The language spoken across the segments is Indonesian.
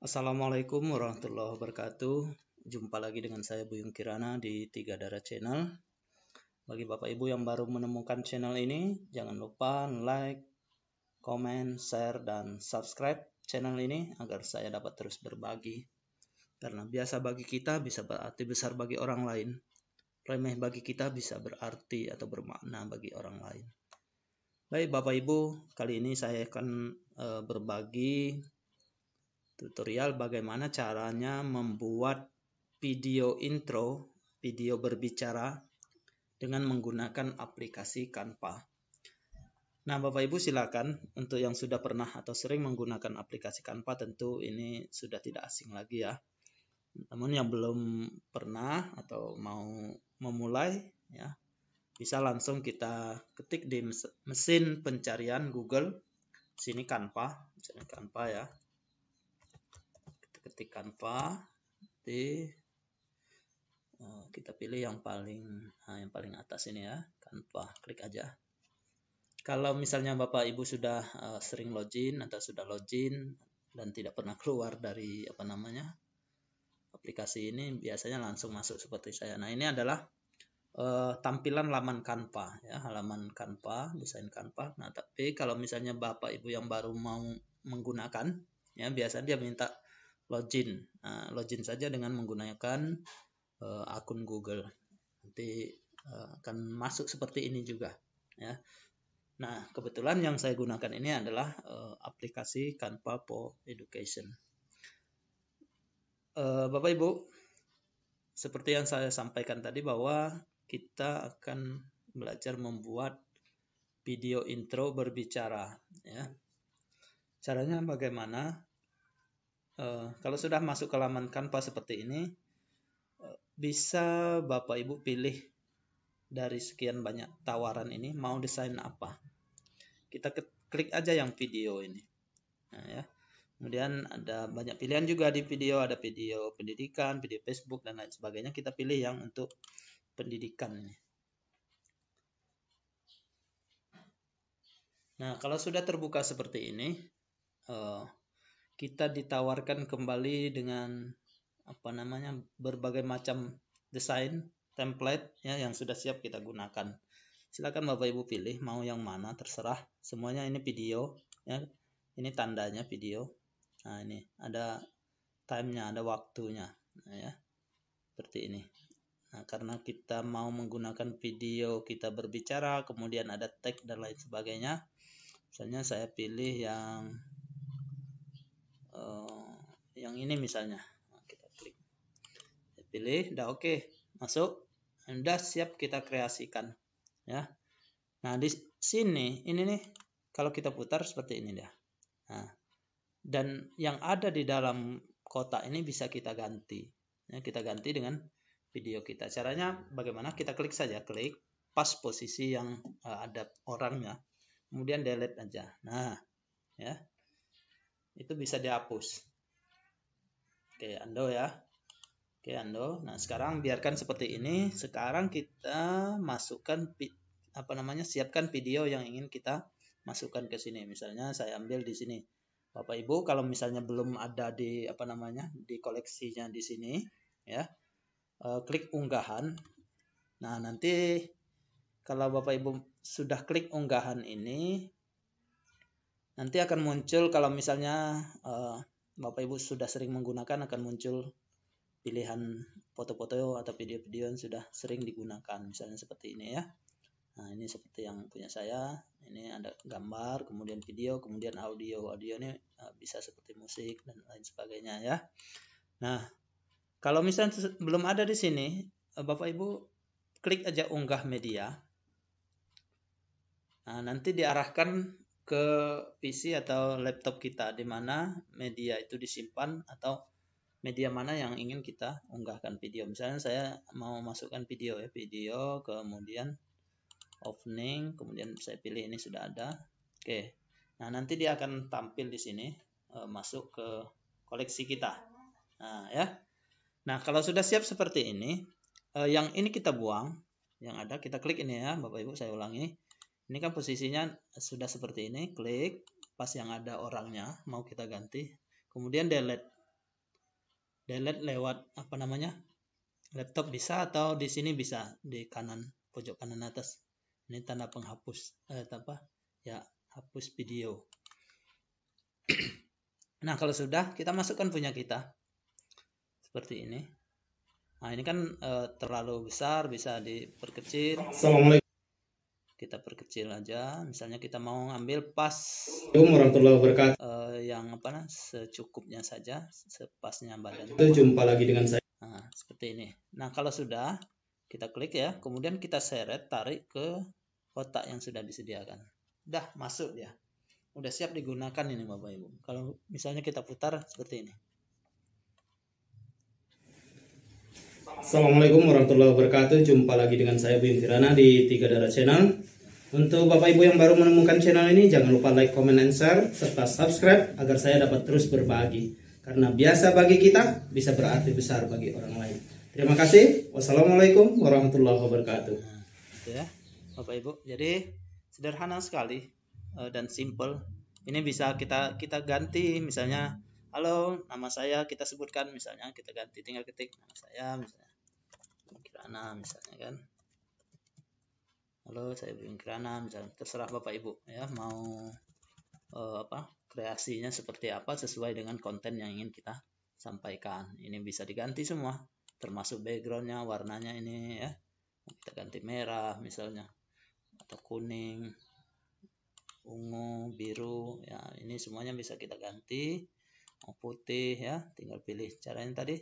Assalamualaikum warahmatullahi wabarakatuh. Jumpa lagi dengan saya Buyung Kirana di Tiga Darah Channel. Bagi Bapak Ibu yang baru menemukan channel ini, jangan lupa like, comment, share, dan subscribe channel ini agar saya dapat terus berbagi. Karena biasa bagi kita bisa berarti besar bagi orang lain. Remeh bagi kita bisa berarti atau bermakna bagi orang lain. Baik Bapak Ibu, kali ini saya akan eh, berbagi tutorial bagaimana caranya membuat video intro, video berbicara dengan menggunakan aplikasi Canva. Nah, Bapak Ibu silakan untuk yang sudah pernah atau sering menggunakan aplikasi Canva tentu ini sudah tidak asing lagi ya. Namun yang belum pernah atau mau memulai ya, bisa langsung kita ketik di mesin pencarian Google. Sini Canva, misalnya Canva ya. Ketikkan pa nanti kita pilih yang paling ah, yang paling atas ini ya kanva klik aja kalau misalnya bapak ibu sudah eh, sering login atau sudah login dan tidak pernah keluar dari apa namanya aplikasi ini biasanya langsung masuk seperti saya nah ini adalah uh, tampilan laman kanva ya halaman kanva desain kanva nah tapi kalau misalnya bapak ibu yang baru mau menggunakan ya biasanya dia minta login. Nah, login saja dengan menggunakan uh, akun Google. Nanti uh, akan masuk seperti ini juga, ya. Nah, kebetulan yang saya gunakan ini adalah uh, aplikasi Canva for Education. Uh, Bapak Ibu, seperti yang saya sampaikan tadi bahwa kita akan belajar membuat video intro berbicara, ya. Caranya bagaimana? Eh, kalau sudah masuk ke laman Canva seperti ini, eh, bisa Bapak Ibu pilih dari sekian banyak tawaran ini mau desain apa. Kita klik aja yang video ini. Nah, ya. Kemudian ada banyak pilihan juga di video, ada video pendidikan, video Facebook dan lain sebagainya. Kita pilih yang untuk pendidikan ini. Nah, kalau sudah terbuka seperti ini, eh, kita ditawarkan kembali dengan apa namanya berbagai macam desain template ya yang sudah siap kita gunakan silakan bapak ibu pilih mau yang mana terserah semuanya ini video ya ini tandanya video nah ini ada time nya ada waktunya nah, ya seperti ini nah karena kita mau menggunakan video kita berbicara kemudian ada tag dan lain sebagainya misalnya saya pilih yang uh, yang ini misalnya nah, kita klik kita pilih udah oke okay. masuk udah siap kita kreasikan ya nah di sini ini nih kalau kita putar seperti ini dia nah, dan yang ada di dalam kotak ini bisa kita ganti ya, kita ganti dengan video kita caranya bagaimana kita klik saja klik pas posisi yang uh, ada orangnya kemudian delete aja nah ya itu bisa dihapus. Oke, undo ya. Oke, undo. Nah, sekarang biarkan seperti ini. Sekarang kita masukkan apa namanya? siapkan video yang ingin kita masukkan ke sini. Misalnya saya ambil di sini. Bapak Ibu, kalau misalnya belum ada di apa namanya? di koleksinya di sini, ya. E, klik unggahan. Nah, nanti kalau Bapak Ibu sudah klik unggahan ini, nanti akan muncul kalau misalnya uh, Bapak Ibu sudah sering menggunakan akan muncul pilihan foto-foto atau video-video yang sudah sering digunakan misalnya seperti ini ya nah ini seperti yang punya saya ini ada gambar kemudian video kemudian audio audio ini uh, bisa seperti musik dan lain sebagainya ya nah kalau misalnya belum ada di sini uh, Bapak Ibu klik aja unggah media nah nanti diarahkan ke PC atau laptop kita di mana media itu disimpan atau media mana yang ingin kita unggahkan video. Misalnya saya mau masukkan video ya, video kemudian opening, kemudian saya pilih ini sudah ada. Oke. Nah, nanti dia akan tampil di sini e, masuk ke koleksi kita. Nah, ya. Nah, kalau sudah siap seperti ini, e, yang ini kita buang, yang ada kita klik ini ya, Bapak Ibu saya ulangi ini kan posisinya sudah seperti ini klik pas yang ada orangnya mau kita ganti kemudian delete delete lewat apa namanya laptop bisa atau di sini bisa di kanan pojok kanan atas ini tanda penghapus eh, apa ya hapus video nah kalau sudah kita masukkan punya kita seperti ini nah ini kan eh, terlalu besar bisa diperkecil Assalamualaikum kita perkecil aja misalnya kita mau ngambil pas warahmatullahi wabarakatuh uh, yang apa nah secukupnya saja sepasnya badan itu jumpa lagi dengan saya nah, seperti ini nah kalau sudah kita klik ya kemudian kita seret tarik ke kotak yang sudah disediakan dah masuk ya udah siap digunakan ini bapak ibu kalau misalnya kita putar seperti ini Assalamualaikum warahmatullahi wabarakatuh Jumpa lagi dengan saya Bim Firana di Tiga Darah Channel Untuk Bapak Ibu yang baru menemukan channel ini Jangan lupa like, comment, dan share Serta subscribe agar saya dapat terus berbagi Karena biasa bagi kita bisa berarti besar bagi orang lain Terima kasih Wassalamualaikum warahmatullahi wabarakatuh gitu Ya Bapak Ibu jadi sederhana sekali eh, dan simple ini bisa kita kita ganti misalnya halo nama saya kita sebutkan misalnya kita ganti tinggal ketik nama saya misalnya Kirana misalnya kan halo saya Bung Kirana misalnya terserah bapak ibu ya mau uh, apa kreasinya seperti apa sesuai dengan konten yang ingin kita sampaikan ini bisa diganti semua termasuk backgroundnya warnanya ini ya kita ganti merah misalnya atau kuning ungu biru ya ini semuanya bisa kita ganti mau putih ya tinggal pilih caranya tadi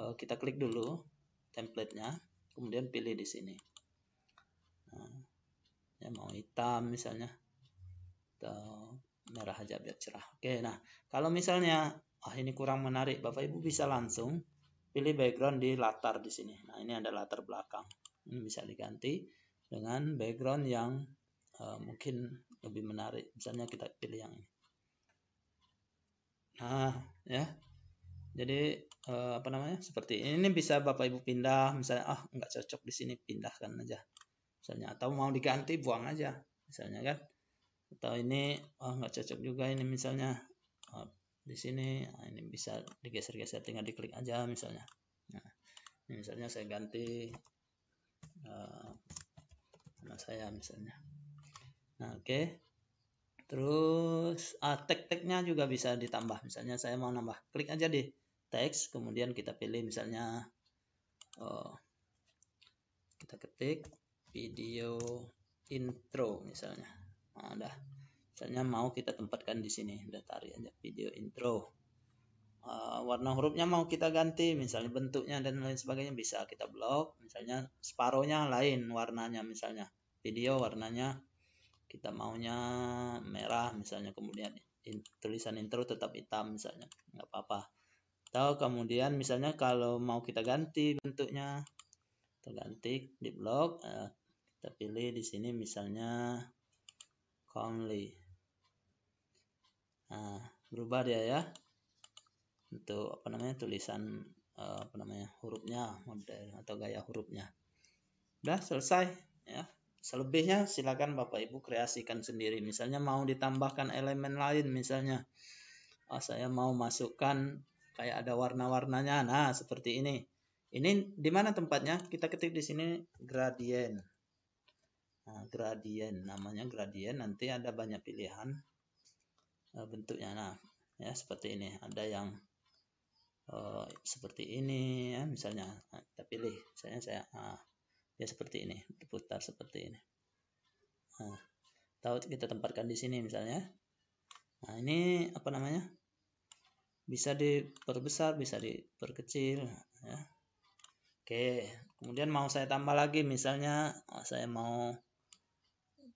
uh, kita klik dulu templatenya kemudian pilih di sini nah, ya mau hitam misalnya atau merah aja biar cerah oke nah kalau misalnya ah ini kurang menarik bapak ibu bisa langsung pilih background di latar di sini nah ini ada latar belakang ini bisa diganti dengan background yang uh, mungkin lebih menarik misalnya kita pilih yang ini Nah, ya. Jadi eh, apa namanya? Seperti ini, ini bisa Bapak Ibu pindah misalnya ah nggak cocok di sini pindahkan aja. Misalnya atau mau diganti buang aja misalnya kan. Atau ini ah nggak cocok juga ini misalnya Oh, di sini nah, ini bisa digeser-geser tinggal diklik aja misalnya. Nah, ini misalnya saya ganti eh, nama saya misalnya. Nah, oke. Okay. Terus ah, tag-tagnya juga bisa ditambah. Misalnya saya mau nambah, klik aja deh teks, kemudian kita pilih misalnya oh, kita ketik video intro misalnya. Nah, dah. Misalnya mau kita tempatkan di sini, udah tarik aja video intro. Uh, warna hurufnya mau kita ganti, misalnya bentuknya dan lain sebagainya bisa kita blok. Misalnya separohnya lain warnanya, misalnya video warnanya kita maunya merah misalnya kemudian in, tulisan intro tetap hitam misalnya nggak apa-apa atau kemudian misalnya kalau mau kita ganti bentuknya kita ganti di blog eh, kita pilih di sini misalnya only nah berubah dia ya untuk apa namanya tulisan eh, apa namanya hurufnya model atau gaya hurufnya udah selesai ya Selebihnya silakan Bapak Ibu kreasikan sendiri. Misalnya mau ditambahkan elemen lain misalnya oh, saya mau masukkan kayak ada warna-warnanya. Nah, seperti ini. Ini di mana tempatnya? Kita ketik di sini gradient. Nah, gradient namanya gradient. nanti ada banyak pilihan eh, bentuknya. Nah, ya seperti ini. Ada yang uh, seperti ini ya misalnya. Nah, kita pilih. Misalnya saya nah, ya seperti ini diputar seperti ini nah, tahu kita tempatkan di sini misalnya nah ini apa namanya bisa diperbesar bisa diperkecil ya oke kemudian mau saya tambah lagi misalnya nah, saya mau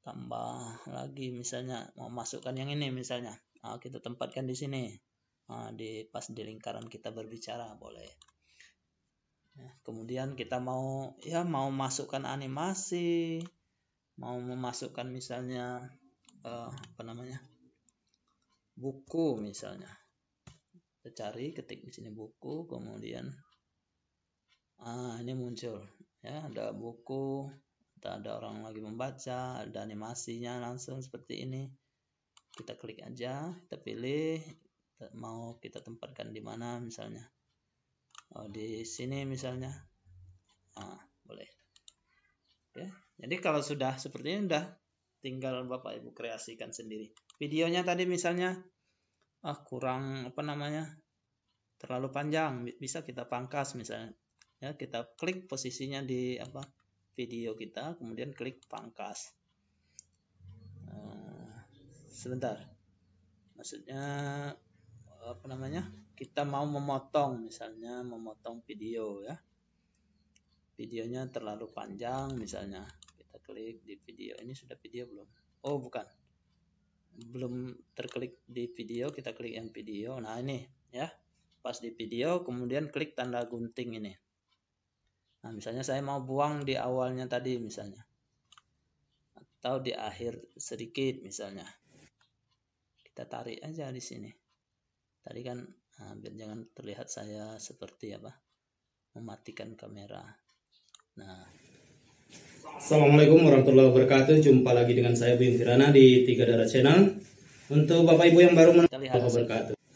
tambah lagi misalnya mau masukkan yang ini misalnya nah, kita tempatkan di sini nah, di pas di lingkaran kita berbicara boleh Nah, kemudian kita mau ya mau masukkan animasi, mau memasukkan misalnya uh, apa namanya buku misalnya. Kita cari ketik di sini buku, kemudian ah ini muncul ya ada buku, kita ada orang lagi membaca, ada animasinya langsung seperti ini. Kita klik aja, kita pilih mau kita tempatkan di mana misalnya oh, di sini misalnya nah, boleh ya jadi kalau sudah seperti ini udah tinggal bapak ibu kreasikan sendiri videonya tadi misalnya ah kurang apa namanya terlalu panjang bisa kita pangkas misalnya ya kita klik posisinya di apa video kita kemudian klik pangkas ah, sebentar maksudnya apa namanya kita mau memotong misalnya memotong video ya videonya terlalu panjang misalnya kita klik di video ini sudah video belum oh bukan belum terklik di video kita klik yang video nah ini ya pas di video kemudian klik tanda gunting ini nah misalnya saya mau buang di awalnya tadi misalnya atau di akhir sedikit misalnya kita tarik aja di sini tadi kan nah, biar jangan terlihat saya seperti apa mematikan kamera nah Assalamualaikum warahmatullahi wabarakatuh jumpa lagi dengan saya Bim Firana di Tiga Darah Channel untuk Bapak Ibu yang baru menonton kita,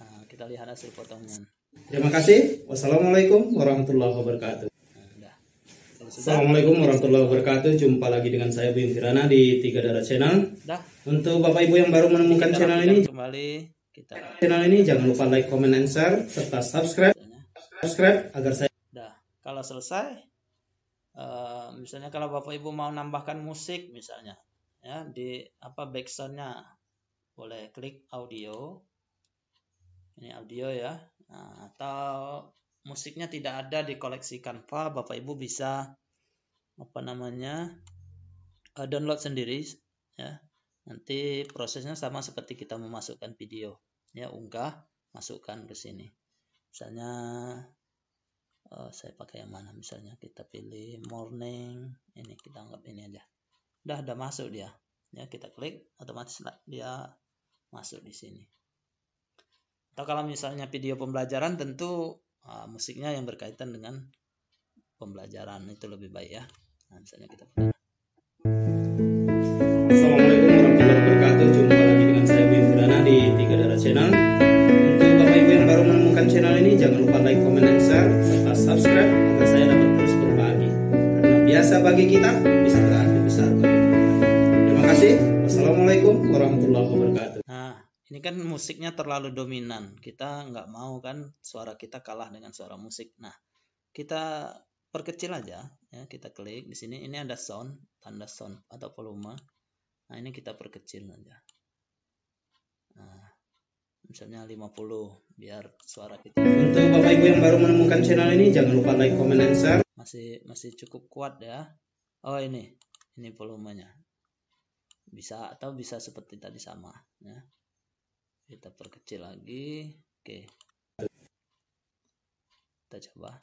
nah, kita lihat hasil potongan terima kasih wassalamualaikum warahmatullahi wabarakatuh nah, Assalamualaikum warahmatullahi wabarakatuh. Jumpa lagi dengan saya Bim Firana di Tiga Darat Channel. Dah. Untuk Bapak Ibu yang baru menemukan channel ini kembali kita channel ini jangan lupa like, comment, and share serta subscribe iya. subscribe agar saya dah kalau selesai uh, misalnya kalau bapak ibu mau nambahkan musik misalnya ya di apa backsoundnya boleh klik audio ini audio ya nah, atau musiknya tidak ada di koleksi Canva bapak ibu bisa apa namanya uh, download sendiri ya Nanti prosesnya sama seperti kita memasukkan video. Ya, unggah, masukkan ke sini. Misalnya uh, saya pakai yang mana? Misalnya kita pilih morning, ini kita anggap ini aja. Udah ada masuk dia. Ya, kita klik, otomatis dia masuk di sini. Atau kalau misalnya video pembelajaran tentu uh, musiknya yang berkaitan dengan pembelajaran itu lebih baik ya. Nah, misalnya kita pilih bagi kita bisa berarti besar bagi Terima kasih. Wassalamualaikum warahmatullahi wabarakatuh. Nah, ini kan musiknya terlalu dominan. Kita nggak mau kan suara kita kalah dengan suara musik. Nah, kita perkecil aja ya kita klik di sini ini ada sound tanda sound atau volume nah ini kita perkecil aja nah, misalnya 50 biar suara kita untuk bapak ibu yang baru menemukan channel ini jangan lupa like comment dan share masih masih cukup kuat ya oh ini ini volumenya bisa atau bisa seperti tadi sama ya kita perkecil lagi oke kita coba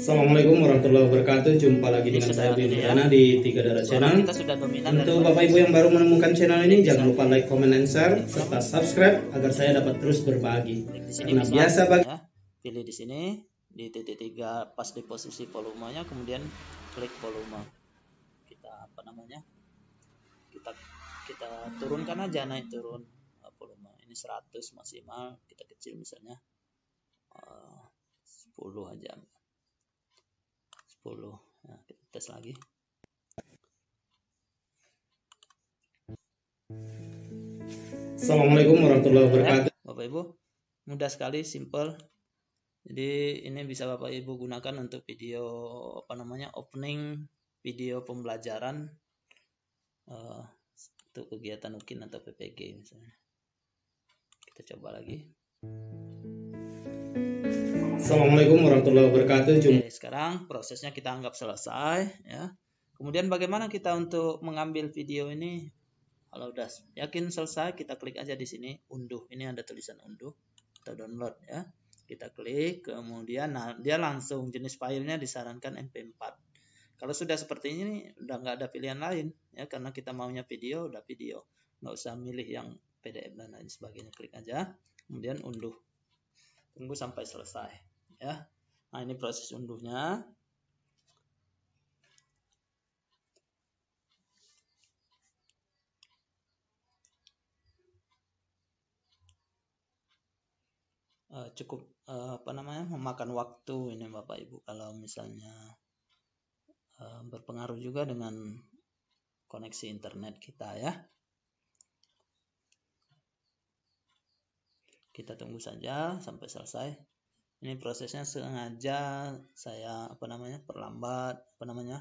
Assalamualaikum warahmatullahi wabarakatuh Jumpa lagi ini dengan saya Bin ya. di Tiga Darah Channel kita sudah Untuk Bapak Ibu yang baru menemukan channel ini Jangan lupa like, comment, and share Serta subscribe agar saya dapat terus berbagi Karena biasa bagi ya pilih di sini di titik tiga pas di posisi volumenya kemudian klik volume kita apa namanya kita kita turunkan aja naik turun eh, volume ini 100 maksimal kita kecil misalnya 10 eh, aja 10 nah, ya, kita tes lagi Assalamualaikum warahmatullahi wabarakatuh Bapak Ibu mudah sekali simple jadi ini bisa Bapak Ibu gunakan untuk video apa namanya opening video pembelajaran uh, untuk kegiatan UKIN atau PPG misalnya. Kita coba lagi. Assalamualaikum warahmatullahi wabarakatuh. Oke, sekarang prosesnya kita anggap selesai ya. Kemudian bagaimana kita untuk mengambil video ini? Kalau udah yakin selesai, kita klik aja di sini unduh. Ini ada tulisan unduh atau download ya. Kita klik, kemudian nah, dia langsung jenis filenya disarankan MP4. Kalau sudah seperti ini, udah nggak ada pilihan lain ya, karena kita maunya video, udah video, nggak usah milih yang PDF dan lain sebagainya. Klik aja, kemudian unduh, tunggu sampai selesai ya. Nah ini proses unduhnya. Eh, cukup Eh, apa namanya memakan waktu ini Bapak Ibu kalau misalnya eh, berpengaruh juga dengan koneksi internet kita ya. Kita tunggu saja sampai selesai. Ini prosesnya sengaja saya apa namanya perlambat apa namanya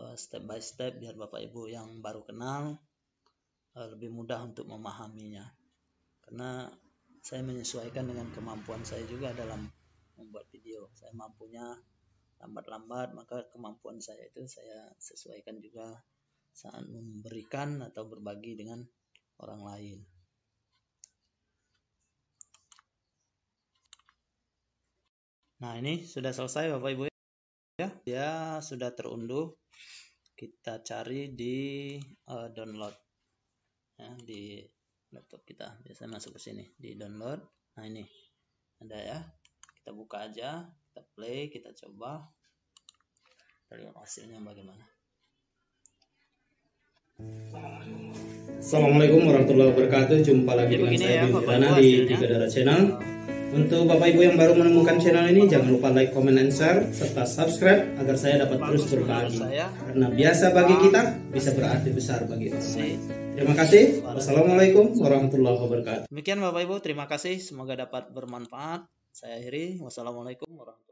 eh, step by step biar Bapak Ibu yang baru kenal lebih mudah untuk memahaminya karena saya menyesuaikan dengan kemampuan saya juga dalam membuat video saya mampunya lambat-lambat maka kemampuan saya itu saya sesuaikan juga saat memberikan atau berbagi dengan orang lain nah ini sudah selesai bapak ibu ya Ya sudah terunduh kita cari di uh, download ya, di laptop kita biasanya masuk ke sini di download nah ini ada ya kita buka aja kita play kita coba kita lihat hasilnya bagaimana Assalamualaikum warahmatullahi wabarakatuh jumpa lagi Jadi ya, dengan saya ya, Bim di Tiga Darat Channel untuk Bapak Ibu yang baru menemukan channel ini, jangan lupa like, comment, and share, serta subscribe agar saya dapat terus berbagi. Karena biasa bagi kita, bisa berarti besar bagi orang lain. Terima kasih. Wassalamualaikum warahmatullahi wabarakatuh. Demikian Bapak Ibu, terima kasih. Semoga dapat bermanfaat. Saya akhiri. Wassalamualaikum warahmatullahi wabarakatuh.